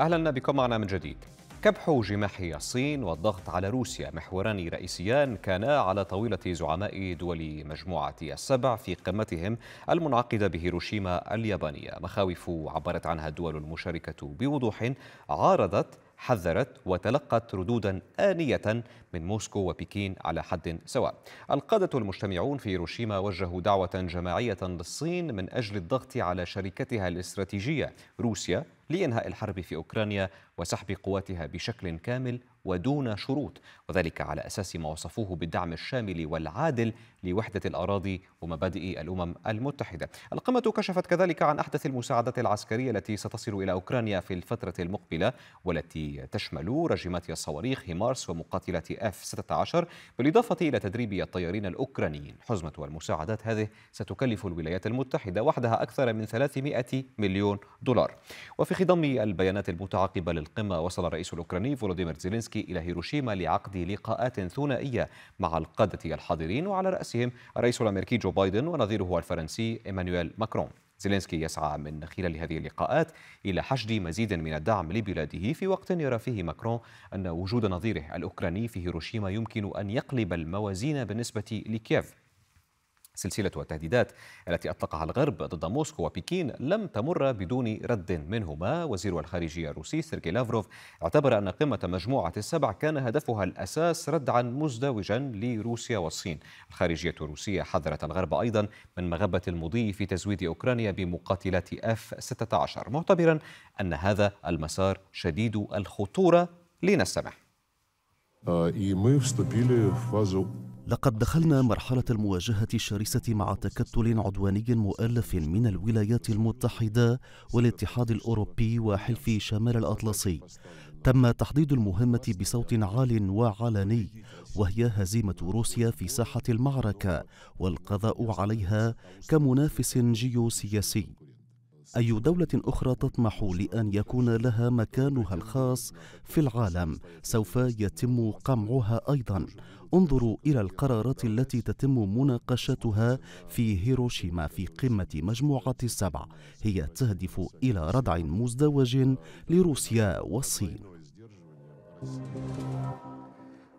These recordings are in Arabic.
أهلا بكم معنا من جديد كبح جماحي الصين والضغط على روسيا محوران رئيسيان كانا على طاولة زعماء دول مجموعة السبع في قمتهم المنعقدة بهيروشيما اليابانية مخاوف عبرت عنها الدول المشاركة بوضوح عارضت حذرت وتلقت ردودا آنية من موسكو وبكين على حد سواء. القادة المجتمعون في هيروشيما وجهوا دعوة جماعية للصين من أجل الضغط على شركتها الاستراتيجية روسيا لإنهاء الحرب في أوكرانيا وسحب قواتها بشكل كامل ودون شروط وذلك على أساس ما وصفوه بالدعم الشامل والعادل لوحدة الأراضي ومبادئ الأمم المتحدة القمة كشفت كذلك عن أحدث المساعدات العسكرية التي ستصل إلى أوكرانيا في الفترة المقبلة والتي تشمل رجمات الصواريخ هيمارس ومقاتلات اف 16 بالإضافة إلى تدريب الطيارين الأوكرانيين حزمة المساعدات هذه ستكلف الولايات المتحدة وحدها أكثر من 300 مليون دولار وفي خضم البيانات المتعاقبة للقمة وصل الرئيس الأوكراني فولوديمير زيلينسكي إلى هيروشيما لعقد لقاءات ثنائية مع القادة الحاضرين وعلى رأس رئيسهم الرئيس الامريكي جو بايدن ونظيره الفرنسي ايمانويل ماكرون. زيلينسكي يسعى من خلال هذه اللقاءات الى حشد مزيد من الدعم لبلاده في وقت يرى فيه ماكرون ان وجود نظيره الاوكراني في هيروشيما يمكن ان يقلب الموازين بالنسبه لكييف. سلسلة التهديدات التي أطلقها الغرب ضد موسكو وبكين لم تمر بدون رد منهما وزير الخارجية الروسي سيرجي لافروف اعتبر أن قمة مجموعة السبع كان هدفها الأساس ردعا مزدوجا لروسيا والصين الخارجية الروسية حذرت الغرب أيضا من مغبة المضي في تزويد أوكرانيا بمقاتلات اف 16 معتبرا أن هذا المسار شديد الخطورة لنستمع. آه، لقد دخلنا مرحلة المواجهة الشرسة مع تكتل عدواني مؤلف من الولايات المتحدة والاتحاد الأوروبي وحلف شمال الأطلسي تم تحديد المهمة بصوت عال وعلني وهي هزيمة روسيا في ساحة المعركة والقضاء عليها كمنافس جيوسياسي أي دولة أخرى تطمح لأن يكون لها مكانها الخاص في العالم سوف يتم قمعها أيضا انظروا إلى القرارات التي تتم مناقشتها في هيروشيما في قمة مجموعة السبع هي تهدف إلى ردع مزدوج لروسيا والصين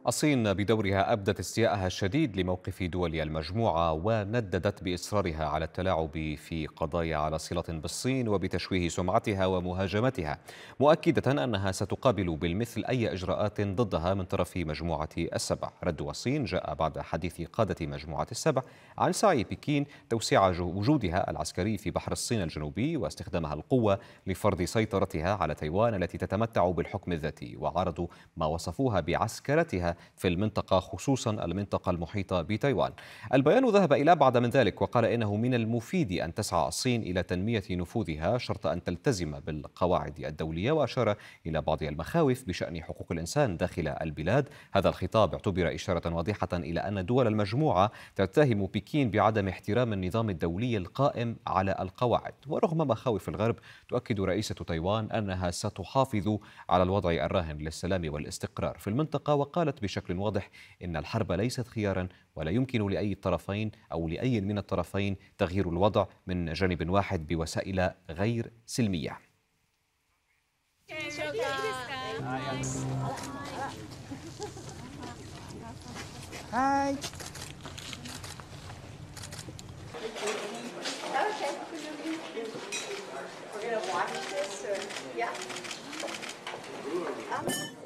الصين بدورها أبدت استياءها الشديد لموقف دول المجموعة ونددت بإصرارها على التلاعب في قضايا على صلة بالصين وبتشويه سمعتها ومهاجمتها مؤكدة أنها ستقابل بالمثل أي إجراءات ضدها من طرف مجموعة السبع رد الصين جاء بعد حديث قادة مجموعة السبع عن سعي بكين توسيع وجودها العسكري في بحر الصين الجنوبي واستخدامها القوة لفرض سيطرتها على تايوان التي تتمتع بالحكم الذاتي وعرضوا ما وصفوها بعسكرتها في المنطقة خصوصا المنطقة المحيطة بتايوان البيان ذهب إلى بعد من ذلك وقال إنه من المفيد أن تسعى الصين إلى تنمية نفوذها شرط أن تلتزم بالقواعد الدولية وأشار إلى بعض المخاوف بشأن حقوق الإنسان داخل البلاد هذا الخطاب اعتبر إشارة واضحة إلى أن دول المجموعة تتهم بكين بعدم احترام النظام الدولي القائم على القواعد ورغم مخاوف الغرب تؤكد رئيسة تايوان أنها ستحافظ على الوضع الراهن للسلام والاستقرار في المنطقة وقالت بشكل واضح ان الحرب ليست خيارا ولا يمكن لاي الطرفين او لاي من الطرفين تغيير الوضع من جانب واحد بوسائل غير سلميه. Okay. We're gonna watch this, or, yeah. Um,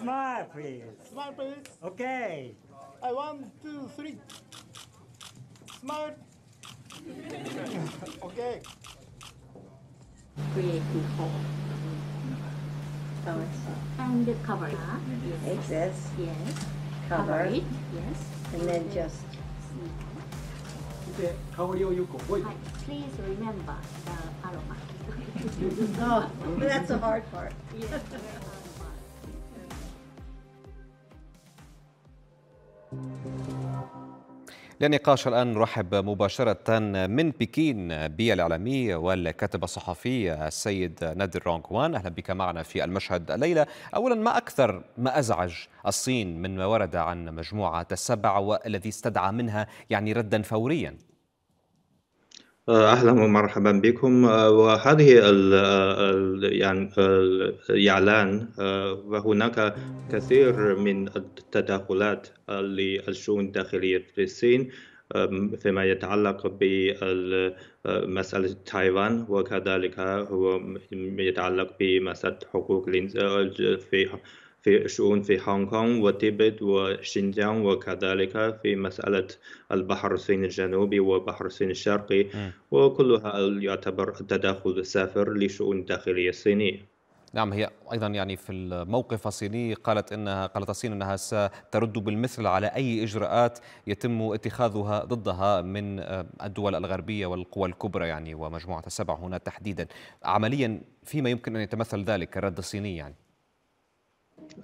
Smile, please. Smile, please. Okay. I one, two, three. Smile. okay. Creating form. So and cover it. Yes. This. Yes. Cover. cover it. Yes. And then just. Okay. How Yuko. Wait. Please remember the aroma. oh, that's the hard part. Yes. للنقاش الآن نرحب مباشرة من بكين بالإعلامي والكاتب الصحفي السيد نادر رونغ وان أهلا بك معنا في المشهد الليلة أولا ما أكثر ما أزعج الصين من ما ورد عن مجموعة السبع والذي استدعى منها يعني ردا فوريا أهلا ومرحبا بكم آه، وهذه الـ آه، يعني الإعلان آه، وهناك كثير من التدخلات للشؤون الداخلية في الصين فيما يتعلق بمسألة تايوان وكذلك هو يتعلق بمسألة حقوق في في الشؤون في هونغ كونغ وتيبت وشينجيانغ وكذلك في مسألة البحر الصيني الجنوبي وبحر الصين الشرقي وكلها يعتبر تداخل سافر لشؤون الداخلية الصينية نعم هي ايضا يعني في الموقف الصيني قالت انها قالت الصين انها سترد بالمثل على اي اجراءات يتم اتخاذها ضدها من آه، الدول الغربيه والقوى الكبرى يعني ومجموعه السبع هنا تحديدا عمليا فيما يمكن ان يتمثل ذلك الرد الصيني يعني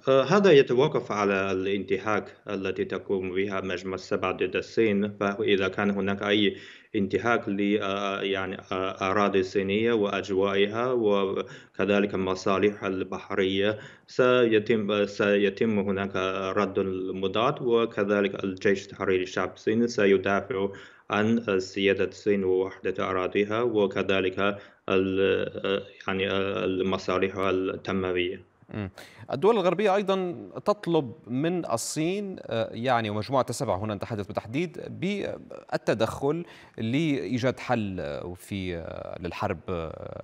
هذا يتوقف على الانتهاك التي تقوم بها مجمع السبع ضد الصين فإذا كان هناك أي انتهاك ل آه، يعني آه، أراضي الصينية وأجوائها وكذلك مصالح البحرية سيتم سيتم هناك رد مضاد وكذلك الجيش التحريري الشعب الصيني سيدافع عن سيادة الصين ووحدة أراضيها وكذلك آه، يعني المصالح التنموية الدول الغربية أيضا تطلب من الصين آه، يعني ومجموعة السبع هنا نتحدث بالتحديد بالتدخل لإيجاد حل آه، في آه، للحرب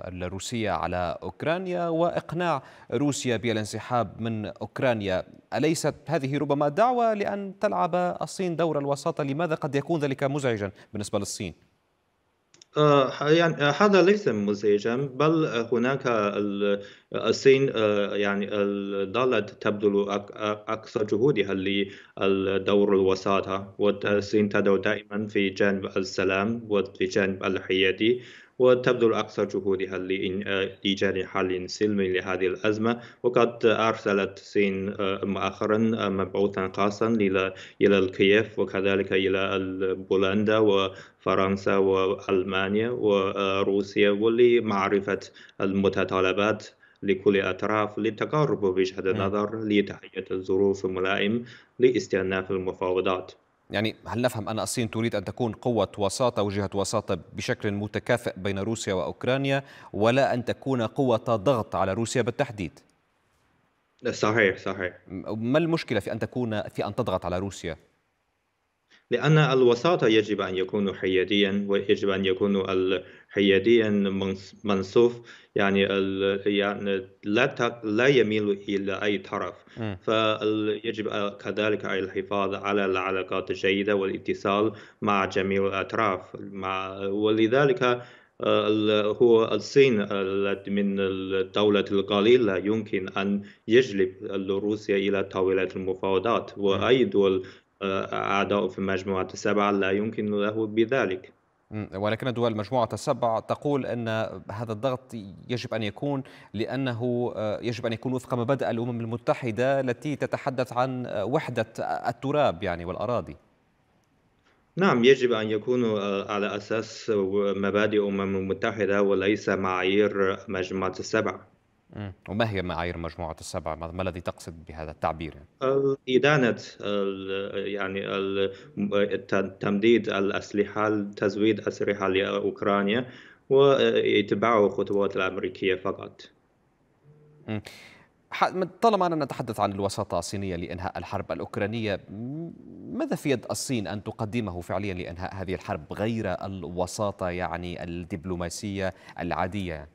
الروسية على أوكرانيا وإقناع روسيا بالانسحاب من أوكرانيا أليست هذه ربما دعوة لأن تلعب الصين دور الوساطة لماذا قد يكون ذلك مزعجا بالنسبة للصين؟ يعني هذا ليس مزعجا بل هناك الصين آه، يعني ظلت تبذل اكثر جهودها للدور الوساطه والصين تدعو دائما في جانب السلام وفي جانب الحيادي وتبذل أكثر جهودها لإيجاد آه، حل سلمي لهذه الأزمة وقد أرسلت الصين آه، مؤخرا مبعوثا خاصا إلى الكييف وكذلك إلى بولندا وفرنسا وألمانيا وروسيا ولمعرفة المتطلبات لكل أطراف للتقارب وجهة النظر لتهيئة الظروف الملائم لاستئناف المفاوضات يعني هل نفهم أن الصين تريد أن تكون قوة وساطة وجهة وساطة بشكل متكافئ بين روسيا وأوكرانيا ولا أن تكون قوة ضغط على روسيا بالتحديد؟ صحيح صحيح ما المشكلة في أن تكون في أن تضغط على روسيا؟ لأن الوساطة يجب أن يكون حياديا ويجب أن يكون حياديا منصوف يعني يعني لا لا يميل إلى أي طرف فيجب كذلك الحفاظ على العلاقات الجيدة والاتصال مع جميع الأطراف مع ولذلك آه، هو الصين من الدولة القليلة يمكن أن يجلب روسيا إلى طاولة المفاوضات وأي دول أعداء في مجموعة السبعة لا يمكن له بذلك ولكن دول مجموعة السبع تقول أن هذا الضغط يجب أن يكون لأنه آه، يجب أن يكون وفق مبادئ الأمم المتحدة التي تتحدث عن آه، وحدة التراب يعني والأراضي نعم يجب أن يكون آه، على أساس مبادئ الأمم المتحدة وليس معايير مجموعة السبع وما هي معايير مجموعة السبعة؟ ما الذي تقصد بهذا التعبير؟ يعني؟ إدانة يعني تمديد الأسلحة تزويد أسلحة لأوكرانيا واتباع الخطوات الأمريكية فقط طالما أننا نتحدث عن الوساطة الصينية لإنهاء الحرب الأوكرانية ماذا في يد الصين أن تقدمه فعليا لإنهاء هذه الحرب غير الوساطة يعني الدبلوماسية العادية؟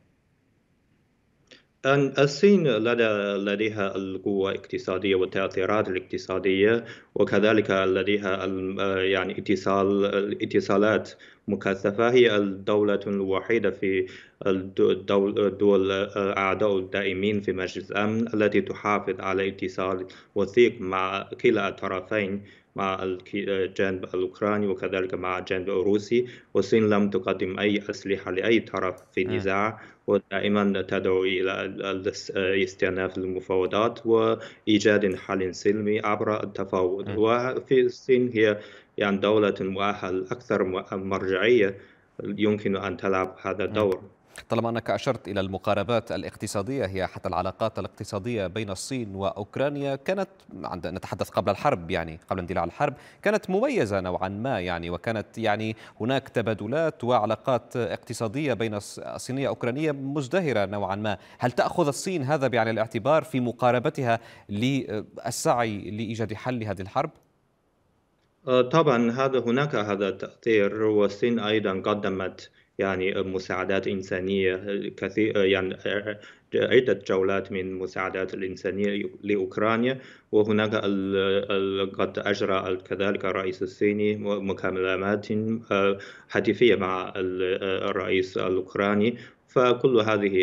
أن الصين لدى لديها القوة الاقتصادية والتأثيرات الاقتصادية وكذلك لديها يعني اتصال الاتصالات مكثفة هي الدولة الوحيدة في الدول الأعداء الدائمين في مجلس الأمن التي تحافظ على اتصال وثيق مع كلا الطرفين مع الجانب الأوكراني وكذلك مع الجانب الروسي والصين لم تقدم أي أسلحة لأي طرف في نعم. النزاع ودائما تدعو إلى استئناف المفاوضات وإيجاد حل سلمي عبر التفاوض وفي الصين هي يعني دولة مؤهل أكثر مرجعية يمكن أن تلعب هذا الدور طالما أنك أشرت إلى المقاربات الاقتصادية هي حتى العلاقات الاقتصادية بين الصين وأوكرانيا كانت عند نتحدث قبل الحرب يعني قبل اندلاع الحرب كانت مميزة نوعا ما يعني وكانت يعني هناك تبادلات وعلاقات اقتصادية بين الصينية أوكرانية مزدهرة نوعا ما هل تأخذ الصين هذا بعين الاعتبار في مقاربتها للسعي لإيجاد حل لهذه الحرب؟ آه، طبعا هذا هناك هذا التأثير والصين أيضا قدمت يعني مساعدات إنسانية كثير يعني عدة جولات من مساعدات الإنسانية لأوكرانيا وهناك قد أجرى كذلك الرئيس الصيني مكالمات هاتفية آه، مع آه، الرئيس الأوكراني فكل هذه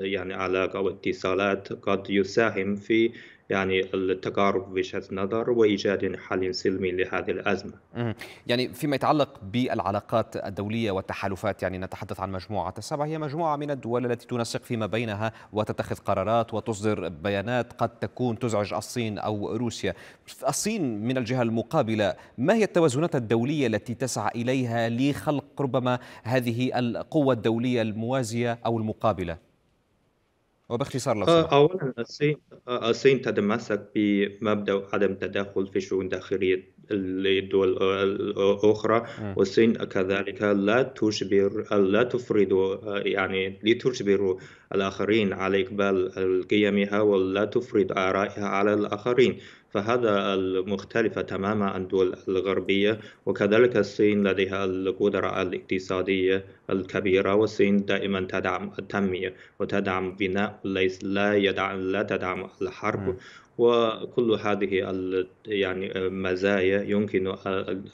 يعني علاقة والاتصالات قد يساهم في يعني التقارب وجهة نظر وإيجاد حل سلمي لهذه الأزمة يعني فيما يتعلق بالعلاقات الدولية والتحالفات يعني نتحدث عن مجموعة السبعة هي مجموعة من الدول التي تنسق فيما بينها وتتخذ قرارات وتصدر بيانات قد تكون تزعج الصين أو روسيا الصين من الجهة المقابلة ما هي التوازنات الدولية التي تسعى إليها لخلق ربما هذه القوة الدولية الموازية أو المقابلة وباختصار لو آه، سمحت اولا الصين آه، الصين تتمسك بمبدا عدم التدخل في الشؤون الداخليه للدول الأخرى نعم. والصين كذلك لا تجبر لا تفرض يعني لتجبر الآخرين على إقبال قيمها ولا تفرض آرائها على الآخرين فهذا المختلف تماما عن الدول الغربية وكذلك الصين لديها القدرة الاقتصادية الكبيرة والصين دائما تدعم التنمية وتدعم بناء ليس لا, يدعم لا تدعم الحرب نعم. وكل هذه يعني المزايا آه، يمكن أن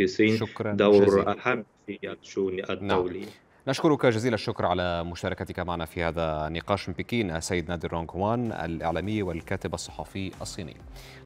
الصين آه، دور جزيلا. أهم في الشؤون نعم. الدولية نعم. نشكرك جزيل الشكر على مشاركتك معنا في هذا النقاش من بكين السيد نادر رونغ وان الإعلامي والكاتب الصحفي الصيني